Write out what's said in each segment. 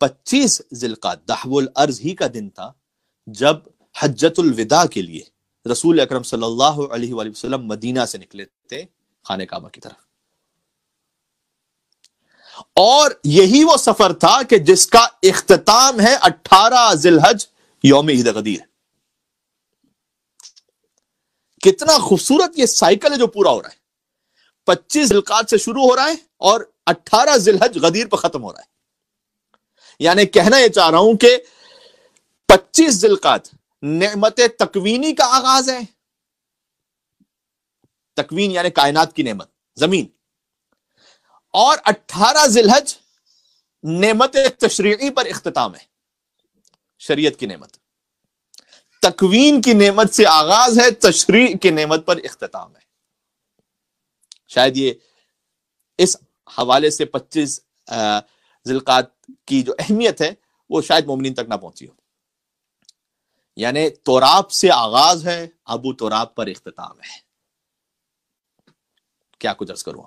पच्चीस जिल का जिलकादाहबुल अर्ज ही का दिन था जब हजतुल विदा के लिए रसूल अकरम सल्लल्लाहु अलैहि वसल्लम मदीना से निकले थे खाने काबा की तरफ और यही वो सफर था कि जिसका इख्तिताम है 18 जिलहज योम ईद गदीर कितना खूबसूरत ये साइकिल है जो पूरा हो रहा है पच्चीस जिलकात से शुरू हो रहा है और अट्ठारह जिलहज गदीर पर खत्म हो रहा है यानी कहना यह चाह रहा हूं कि 25 जिलकात नमत तकवीनी का आगाज है तकवीन यानी कायनात की नेमत जमीन और 18 जिलहज नमत तशरी पर अख्ताम है शरीयत की नेमत तकवीन की नेमत से आगाज है तशरी की नेमत पर अख्ताम है शायद ये इस हवाले से 25 आ, जिलकात की जो अहमियत है वो शायद मोमिन तक ना पहुंची हो यानी तोराब से आगाज है अबू तोराब पर अख्ताम है क्या कुछ अर्ज करूं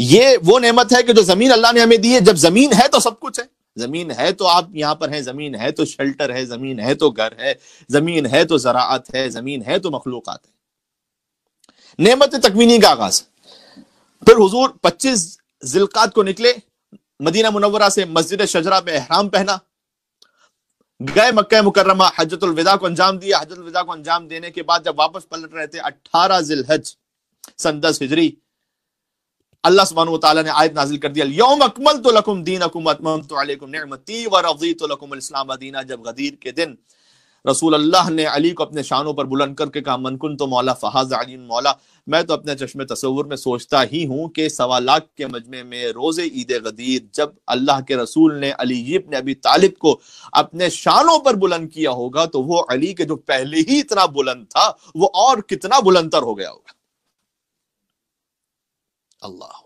ये वो नेमत है कि जो जमीन अल्लाह ने हमें दी है जब जमीन है तो सब कुछ है जमीन है तो आप यहां पर हैं जमीन है तो शेल्टर है जमीन है तो घर है जमीन है तो जरात है जमीन है तो मखलूक है नेमत तकवीनी का आगाज फिर हुजूर 25 जिलकात को निकले मदीना मुनवरा से मस्जिद शजरा में अहराम पहना गए मक्का मुकर्रमा विदा को अंजाम दिया विदा को अंजाम देने के बाद जब वापस पलट रहे थे अट्ठारह जिलहज सन दस हिजरी अल्लाह सुबहान तआला ने आयत नाजिल कर दिया यौम अकमल तो लकुम दीन अकुम अतमम अलैकुम निअमती व रजी तो लकुम इस्लाम दीना जब गदीर के दिन रसूल अल्लाह ने अली को अपने शानों पर बुलंद करके कहा मनकुन तो मौला फहाज अली मौला मैं तो अपने चश्म तस्वुर में सोचता ही हूँ कि सवा लाख के मजमे में रोजे ईद गदीर जब अल्लाह के रसूल ने अली ने अभी तालिब को अपने शानों पर बुलंद किया होगा तो वो अली के जो पहले ही इतना बुलंद था वो और कितना बुलंदर हो गया होगा अल्लाह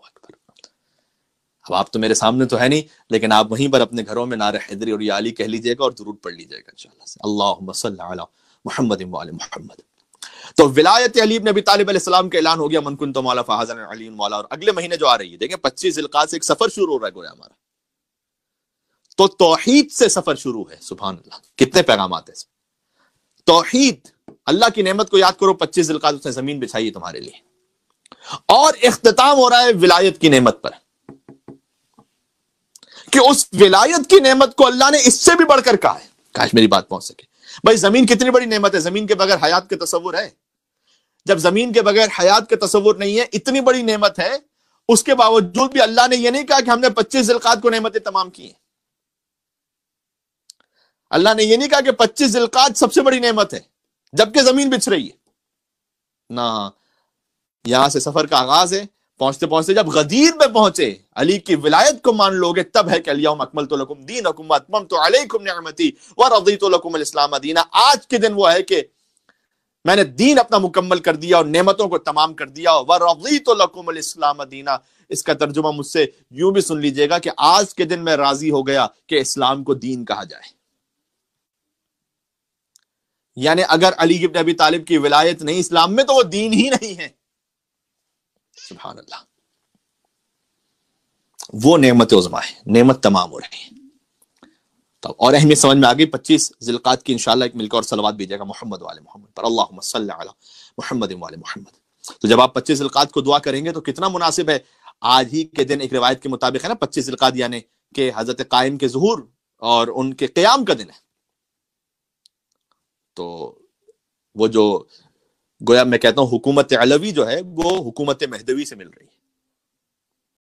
अब आप तो मेरे सामने तो है नहीं लेकिन आप वहीं पर अपने घरों में नारे हैदरी और याली कह लीजिएगा और जरूर पढ़ लीजिएगा इंशाल्लाह अल्लाह मोहम्मद मोहम्मद तो विलायत अलीब नबी तालब सलाम का ऐलान हो गया मनकुन तो मौला फाजन अली मौला और अगले महीने जो आ रही है देखें पच्चीस जिलका से एक सफर शुरू हो रहा है गोया हमारा तो तोहहीद से सफर शुरू है सुबह अल्लाह कितने पैगाम आते हैं तोहहीद अल्लाह की नेमत को याद करो पच्चीस जिलका उसने जमीन बिछाई है तुम्हारे लिए और अख्ताम हो रहा है विलायत की नेमत पर कि उस विलायत की नेमत को अल्लाह ने इससे भी बढ़कर कहा है काश मेरी बात पहुंच सके भाई जमीन कितनी बड़ी नेमत है जमीन के बगैर हयात के तस्वुर है जब जमीन के बगैर हयात का तस्वुर नहीं है इतनी बड़ी नेमत है उसके बावजूद भी अल्लाह ने यह नहीं कहा कि हमने पच्चीस जिलकात को नमतें तमाम की अल्लाह ने यह नहीं कहा कि पच्चीस जिलकात सबसे बड़ी नेमत है जबकि जमीन बिछ रही है ना यहां से सफर का आगाज है पहुंचते पहुंचते जब गदीर में पहुंचे अली की विलायत को मान लोगे तब है कि अलिया अकमल तो लकुम दीन अकुम तो अलैकुम नियमती व तो लकुम इस्लाम दीना आज के दिन वो है कि मैंने दीन अपना मुकम्मल कर दिया और नेमतों को तमाम कर दिया व तो इस्लाम दीना इसका तर्जुमा मुझसे यूं भी सुन लीजिएगा कि आज के दिन मैं राजी हो गया कि इस्लाम को दीन कहा जाए यानी अगर अली इब्न अबी तालिब की विलायत नहीं इस्लाम में तो वो दीन ही नहीं है सुबह वो नमत उजमा है नमत तमाम हो रही है तब तो, और अहमियत समझ में आ गई पच्चीस जिलकात की इनशाला एक मिलकर और भी भेजेगा मोहम्मद वाले मोहम्मद पर अल्लाह मोहम्मद वाले मोहम्मद तो जब आप पच्चीस जिलकात को दुआ करेंगे तो कितना मुनासिब है आज ही के दिन एक रिवायत के मुताबिक है ना पच्चीस जिलकात यानी के हजरत कायम के जहूर और उनके क्याम का दिन है तो वो जो गोया मैं कहता हूँ हुकूमत अलवी जो है वो हुकूमत महदवी से मिल रही है